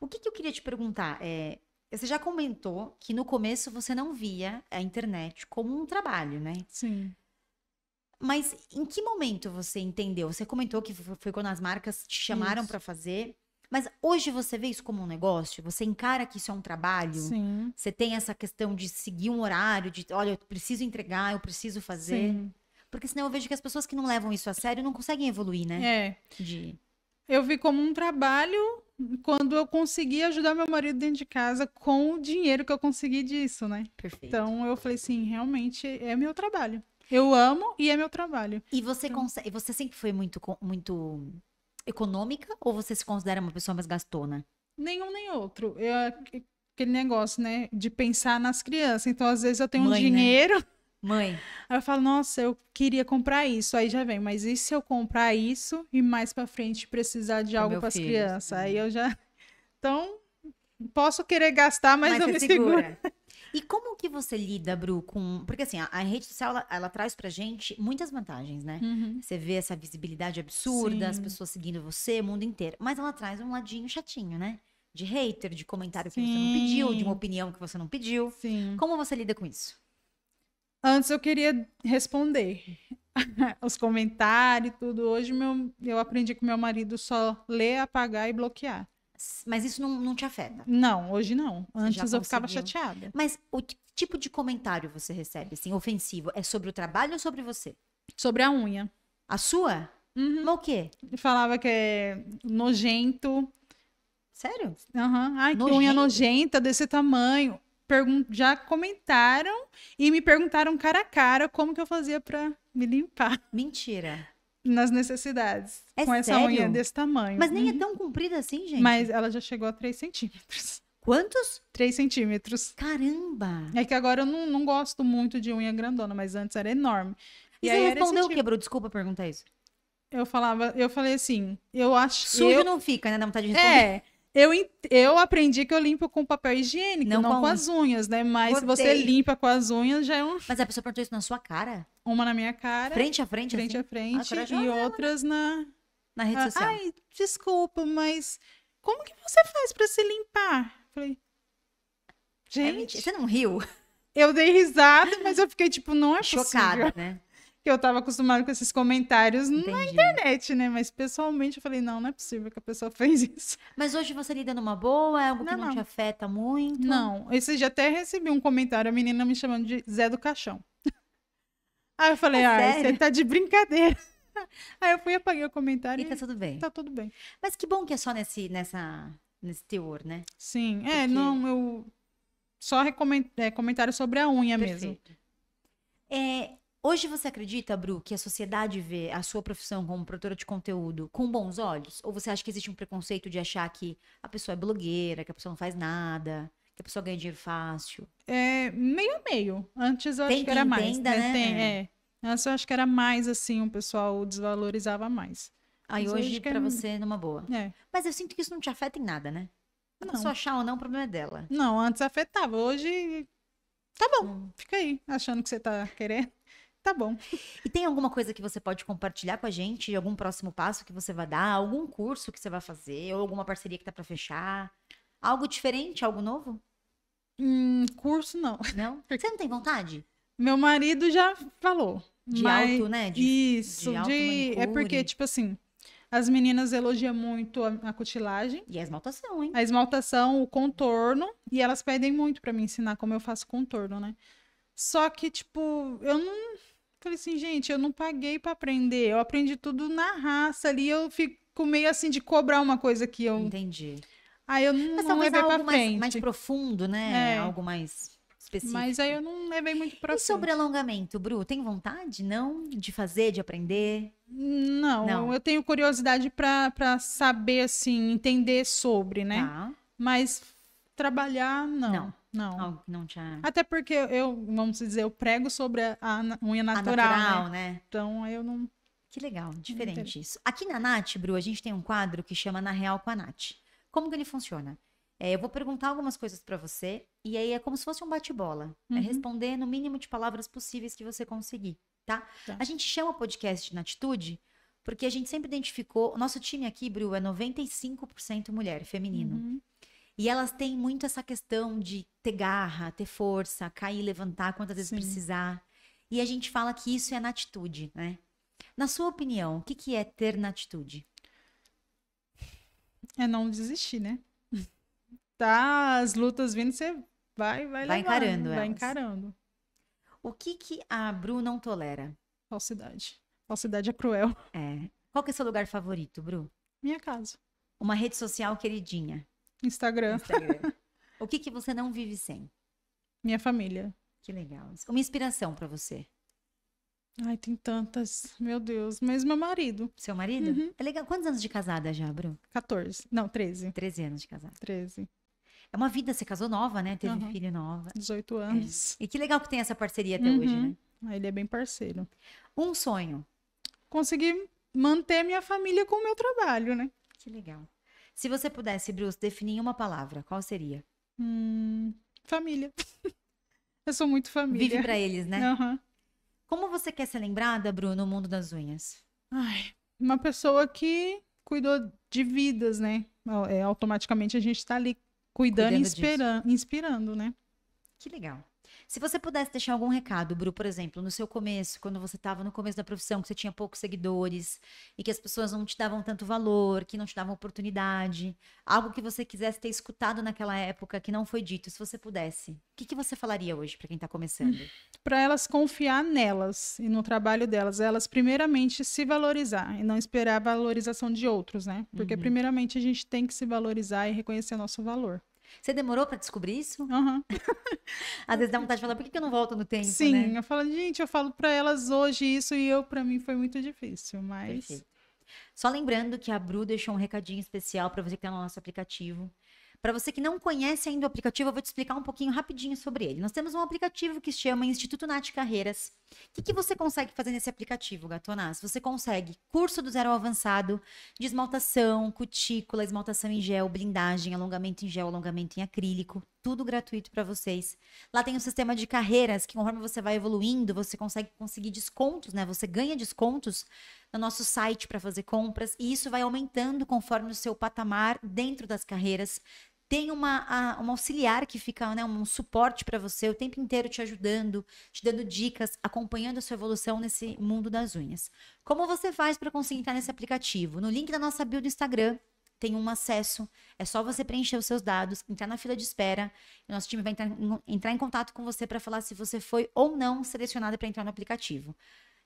O que, que eu queria te perguntar é, Você já comentou que no começo você não via a internet como um trabalho, né? Sim. Mas em que momento você entendeu? Você comentou que foi quando as marcas te chamaram para fazer. Mas hoje você vê isso como um negócio? Você encara que isso é um trabalho? Sim. Você tem essa questão de seguir um horário, de olha, eu preciso entregar, eu preciso fazer. Sim. Porque senão eu vejo que as pessoas que não levam isso a sério não conseguem evoluir, né? É. De... Eu vi como um trabalho quando eu consegui ajudar meu marido dentro de casa com o dinheiro que eu consegui disso, né? Perfeito. Então eu falei assim, realmente é meu trabalho. Eu amo e é meu trabalho. E você então... consegue, você sempre foi muito muito econômica ou você se considera uma pessoa mais gastona? Nenhum nem outro. Eu, é aquele negócio, né? De pensar nas crianças. Então, às vezes, eu tenho Mãe, um né? dinheiro. Né? Mãe. Aí eu falo, nossa, eu queria comprar isso. Aí já vem, mas e se eu comprar isso e mais para frente precisar de algo para as crianças? Aí uhum. eu já. Então, posso querer gastar, mas, mas eu me segura. seguro. E como que você lida, Bru, com. Porque assim, a, a rede social ela, ela, traz pra gente muitas vantagens, né? Uhum. Você vê essa visibilidade absurda, Sim. as pessoas seguindo você, o mundo inteiro. Mas ela traz um ladinho chatinho, né? De hater, de comentário Sim. que você não pediu, de uma opinião que você não pediu. Sim. Como você lida com isso? Antes eu queria responder os comentários e tudo. Hoje meu, eu aprendi com meu marido só ler, apagar e bloquear. Mas isso não, não te afeta? Não, hoje não. Antes eu ficava chateada. Mas o tipo de comentário você recebe, assim, ofensivo? É sobre o trabalho ou sobre você? Sobre a unha. A sua? Uhum. o quê? Falava que é nojento. Sério? Aham. Uhum. Ai, nojento. que unha nojenta desse tamanho. Pergun já comentaram e me perguntaram cara a cara como que eu fazia para me limpar. Mentira nas necessidades. É com sério? essa unha desse tamanho. Mas nem é uhum. tão comprida assim, gente. Mas ela já chegou a 3 centímetros. Quantos? 3 centímetros. Caramba! É que agora eu não, não gosto muito de unha grandona, mas antes era enorme. E, e você respondeu o quebrou? Tipo. Desculpa perguntar isso. Eu falava, eu falei assim, eu acho. Sujo eu... não fica, né? na vontade de é, responder. É. Eu, eu aprendi que eu limpo com papel higiênico, não, não com, com, as unhas, né? Mas se você limpa com as unhas, já é um. Mas a pessoa perguntou isso na sua cara? Uma na minha cara. Frente a frente? Assim? Frente assim? a frente. Ah, e né? outras na. Na rede ah, social. Ai, desculpa, mas como que você faz para se limpar? Falei. É Gente. É você não riu? Eu dei risada, mas eu fiquei tipo, não é Chocada, possível. né? que eu tava acostumado com esses comentários Entendi. na internet, né? Mas pessoalmente eu falei, não, não é possível que a pessoa fez isso. Mas hoje você lida numa boa? É algo não, que não, não, te afeta muito? Não. Esse dia até recebi um comentário, a menina me chamando de Zé do Caixão. Aí eu falei, é ah, você tá de brincadeira. Aí eu fui e apaguei o comentário. E, e tá tudo bem. Tá tudo bem. Mas que bom que é só nesse, nessa, nesse teor, né? Sim. É, Porque... É, não, eu... Só recomend... é, comentário sobre a unha Perfeito. mesmo. É, Hoje você acredita, Bru, que a sociedade vê a sua profissão como produtora de conteúdo com bons olhos? Ou você acha que existe um preconceito de achar que a pessoa é blogueira, que a pessoa não faz nada, que a pessoa ganha dinheiro fácil? É meio a meio. Antes eu acho que, que era entenda, mais. Né? né? Tem, é. Antes eu acho que era mais assim, o pessoal desvalorizava mais. Aí Mas hoje, hoje para é... você, é numa boa. É. Mas eu sinto que isso não te afeta em nada, né? A não. pessoa achar ou não, o problema é dela. Não, antes afetava. Hoje. Tá bom, hum. fica aí, achando que você tá querendo. Tá bom. E tem alguma coisa que você pode compartilhar com a gente? Algum próximo passo que você vai dar? Algum curso que você vai fazer? Ou alguma parceria que tá para fechar? Algo diferente? Algo novo? Hum, curso não. Não? Você não tem vontade? Meu marido já falou. De mas... alto, né? De, Isso. De, de... É porque, tipo assim, as meninas elogiam muito a, a, cutilagem. E a esmaltação, hein? A esmaltação, o contorno. E elas pedem muito para me ensinar como eu faço contorno, né? Só que, tipo, eu não falei assim, gente, eu não paguei para aprender, eu aprendi tudo na raça ali, eu fico meio assim de cobrar uma coisa que eu. Entendi. Aí eu não, Mas, não levei para frente. Mais, mais profundo, né? É. Algo mais específico. Mas aí eu não levei muito para frente. E sobre alongamento, Bru, tem vontade, não? De fazer, de aprender? Não, não. eu tenho curiosidade para saber, assim, entender sobre, né? Tá. Mas trabalhar, não. Não. Não. não tinha... Até porque eu, vamos dizer, eu prego sobre a, unha natural. A natural, né? né? Então eu não. Que legal, diferente isso. Aqui na Nath, Bru, a gente tem um quadro que chama Na Real com a Nath. Como que ele funciona? É, eu vou perguntar algumas coisas para você e aí é como se fosse um bate-bola. É uhum. É responder no mínimo de palavras possíveis que você conseguir, tá? tá? A gente chama o podcast na atitude porque a gente sempre identificou. O nosso time aqui, Bru, é 95% mulher, feminino. Uhum. E elas têm muito essa questão de ter garra, ter força, cair, e levantar quantas vezes Sim. precisar. E a gente fala que isso é na atitude, né? Na sua opinião, o que, que é ter na atitude? É não desistir, né? Tá as lutas vindo, você vai, vai, vai levando, encarando, vai elas. encarando. O que que a Bru não tolera? Falsidade. Falsidade é cruel. É. Qual que é seu lugar favorito, Bru? Minha casa. Uma rede social queridinha. Instagram. Instagram. o que, que você não vive sem? Minha família. Que legal. Uma inspiração para você. Ai, tem tantas. Meu Deus. Mas meu marido. Seu marido? Uhum. É legal. Quantos anos de casada já, Bruno? 14. Não, 13. 13 anos de casada. 13. É uma vida, você casou nova, né? Teve uhum. filho nova. 18 é. anos. É. E que legal que tem essa parceria até uhum. hoje, né? Ah, ele é bem parceiro. Um sonho. Conseguir manter minha família com o meu trabalho, né? Que legal. Se você pudesse, Bruce, definir em uma palavra, qual seria? Hum, família. Eu sou muito família. Vive para eles, né? Uhum. Como você quer ser lembrada, Bruno, no mundo das unhas? Ai, uma pessoa que cuidou de vidas, né? É, automaticamente a gente está ali cuidando, cuidando e inspirando, inspirando, né? Que legal. Se você pudesse deixar algum recado, Bru, por exemplo, no seu começo, quando você estava no começo da profissão, que você tinha poucos seguidores e que as pessoas não te davam tanto valor, que não te davam oportunidade, algo que você quisesse ter escutado naquela época que não foi dito, se você pudesse, o que, que você falaria hoje para quem está começando? Para elas confiar nelas e no trabalho delas, elas primeiramente se valorizar e não esperar a valorização de outros, né? Porque uhum. primeiramente a gente tem que se valorizar e reconhecer nosso valor. Você demorou para descobrir isso? Uhum. Às vezes dá vontade de falar, por que, eu não volto no tempo? Sim, né? eu falo, gente, eu falo para elas hoje isso e eu, para mim, foi muito difícil, mas. Perfeito. Só lembrando que a Bru deixou um recadinho especial para você que está no nosso aplicativo. Para você que não conhece ainda o aplicativo, eu vou te explicar um pouquinho rapidinho sobre ele. Nós temos um aplicativo que se chama Instituto Nath Carreiras. O que, que você consegue fazer nesse aplicativo, Gatonas? Você consegue curso do zero ao avançado, de esmaltação, cutícula, esmaltação em gel, blindagem, alongamento em gel, alongamento em acrílico tudo gratuito para vocês. Lá tem um sistema de carreiras que conforme você vai evoluindo, você consegue conseguir descontos, né? Você ganha descontos no nosso site para fazer compras e isso vai aumentando conforme o seu patamar dentro das carreiras. Tem uma, a, uma auxiliar que fica, né, um suporte para você o tempo inteiro te ajudando, te dando dicas, acompanhando a sua evolução nesse mundo das unhas. Como você faz para conseguir entrar nesse aplicativo? No link da nossa bio do Instagram, tem um acesso. É só você preencher os seus dados, entrar na fila de espera, e nosso time vai entrar, entrar em contato com você para falar se você foi ou não selecionada para entrar no aplicativo.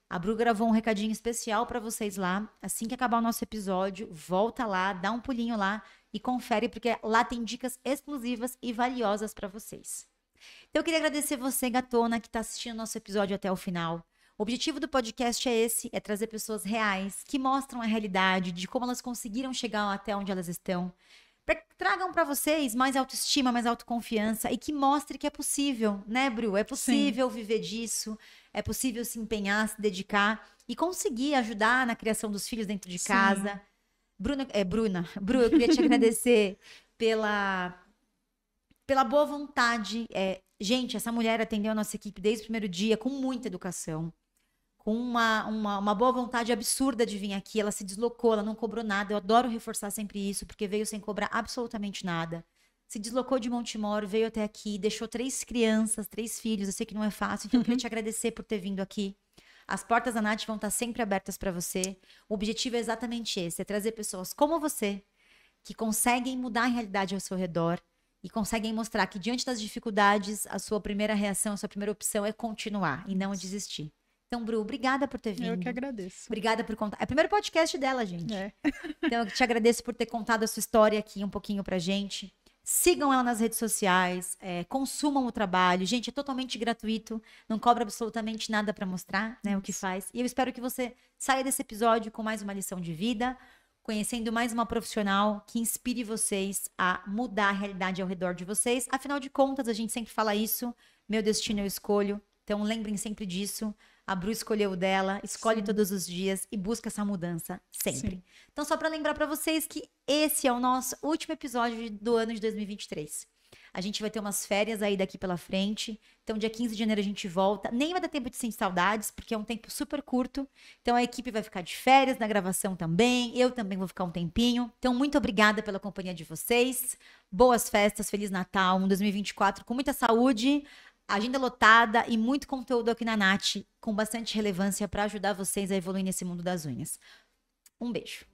A Bru gravou um recadinho especial para vocês lá. Assim que acabar o nosso episódio, volta lá, dá um pulinho lá e confere, porque lá tem dicas exclusivas e valiosas para vocês. Então, eu queria agradecer você, gatona, que está assistindo nosso episódio até o final. O objetivo do podcast é esse: é trazer pessoas reais que mostram a realidade de como elas conseguiram chegar até onde elas estão. Pra que tragam para vocês mais autoestima, mais autoconfiança e que mostre que é possível, né, Bru? É possível Sim. viver disso, é possível se empenhar, se dedicar e conseguir ajudar na criação dos filhos dentro de Sim. casa. Bruna, é, Bruna, Bru, eu queria te agradecer pela, pela boa vontade. É, gente, essa mulher atendeu a nossa equipe desde o primeiro dia com muita educação com uma, uma, uma, boa vontade absurda de vir aqui. Ela se deslocou, ela não cobrou nada. Eu adoro reforçar sempre isso, porque veio sem cobrar absolutamente nada. Se deslocou de Montemor, veio até aqui, deixou três crianças, três filhos. Eu sei que não é fácil, então eu queria uhum. te agradecer por ter vindo aqui. As portas da Nath vão estar sempre abertas para você. O objetivo é exatamente esse: é trazer pessoas como você, que conseguem mudar a realidade ao seu redor e conseguem mostrar que, diante das dificuldades, a sua primeira reação, a sua primeira opção é continuar e não desistir. Então, Bru, obrigada por ter vindo. Eu que agradeço. Obrigada por contar. É o primeiro podcast dela, gente. É. então, eu te agradeço por ter contado a sua história aqui um pouquinho pra gente. Sigam ela nas redes sociais, é, consumam o trabalho. Gente, é totalmente gratuito, não cobra absolutamente nada para mostrar né, o que faz. E eu espero que você saia desse episódio com mais uma lição de vida, conhecendo mais uma profissional que inspire vocês a mudar a realidade ao redor de vocês. Afinal de contas, a gente sempre fala isso: meu destino eu escolho. Então, lembrem sempre disso. A Bru escolheu dela, escolhe Sim. todos os dias e busca essa mudança sempre. Sim. Então, só para lembrar para vocês que esse é o nosso último episódio do ano de 2023. A gente vai ter umas férias aí daqui pela frente. Então, dia 15 de janeiro a gente volta. Nem vai dar tempo de sentir saudades, porque é um tempo super curto. Então, a equipe vai ficar de férias na gravação também. Eu também vou ficar um tempinho. Então, muito obrigada pela companhia de vocês. Boas festas, Feliz Natal, um 2024 com muita saúde. Agenda lotada e muito conteúdo aqui na Nath, com bastante relevância para ajudar vocês a evoluir nesse mundo das unhas. Um beijo.